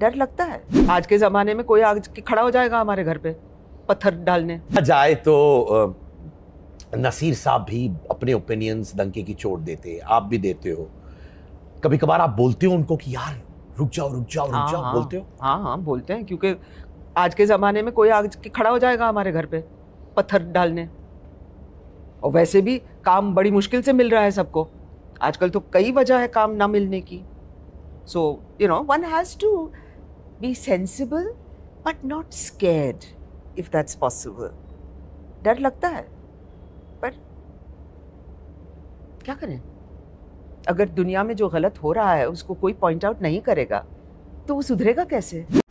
डर लगता है आज के ज़माने में कोई आग खड़ा हो जाएगा हमारे घर पे पत्थर डालने जाए तो नसीर साहब भी अपने ओपिनियंस दंके की चोट देते आप भी देते हो कभी कभार आप बोलते हो उनको कि यार रुक जाओ रुक जाओ रुक हाँ, जाओ हाँ। बोलते हो हाँ हाँ बोलते हैं क्योंकि आज के ज़माने में कोई आग के खड़ा हो जाएगा हमारे घर पे पत्थर डालने और वैसे भी काम बड़ी मुश्किल से मिल रहा है सबको आजकल तो कई वजह है काम ना मिलने की So, you know, one has to be sensible but not scared if that's possible. डर लगता है पर क्या करें अगर दुनिया में जो गलत हो रहा है उसको कोई पॉइंट आउट नहीं करेगा तो वो सुधरेगा कैसे